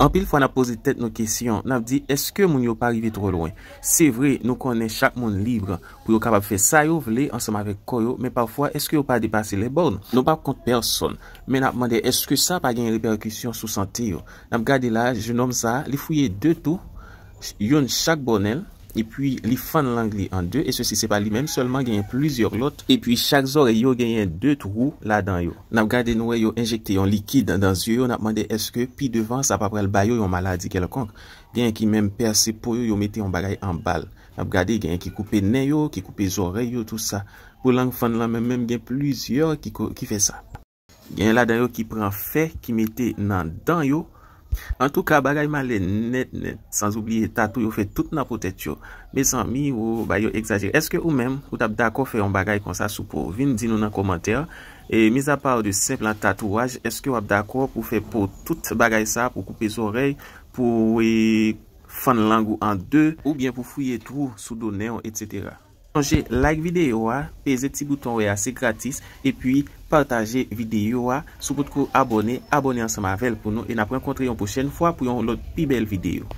Anpil fwa nan pose tet nou kesyon, nan ap di, eske moun yo pa rive tro lwen? Se vre, nou konen chak moun libre pou yo kapap fe sa yo vle ansam avek koyo, men parfwa, eske yo pa depase le born? Non pa kont person, men ap mande, eske sa pa gen reperkusyon sou sante yo? Nan ap gade la, jenom sa, li fweye de tou, yon chak born el, E pwi li fan lang li an de, e se si se pa li menm, solman gen yon plizyor lot. E pwi chak zore yo gen yon de trou la dan yo. Nap gade nouwe yo injekte yon likid dan ziyo yo, nap mande eske pi devan sa pa prel bayo yon maladi kelkonk. Gen yon ki menm perse po yo, yo mette yon bagay an bal. Nap gade gen yon ki koupe nen yo, ki koupe zore yo, tout sa. Po lang fan lang menm, gen plizyor ki fe sa. Gen yon la dan yo ki pran fe, ki mette nan dan yo. En tou ka bagay ma le net net, sans oubliye tatou yo fe tout nan potet yo, me san mi yo ba yo exagere. Eske ou men, ou tap d'akor fe yon bagay kon sa sou pou vin, di nou nan komantèr. E miz a par de seplan tatouaj, eske ou ap d'akor pou fe pou tout bagay sa pou koupe zorey, pou fan langou an de, ou bien pou fuyye tou sou do neon, etc.? Sonje like videyo wa, peze ti bouton we ase gratis, e pi partaje videyo wa, sou pot ko abone, abone ansama vel pou nou, e na pou enkontre yon pochene fwa pou yon lot pi bel videyo.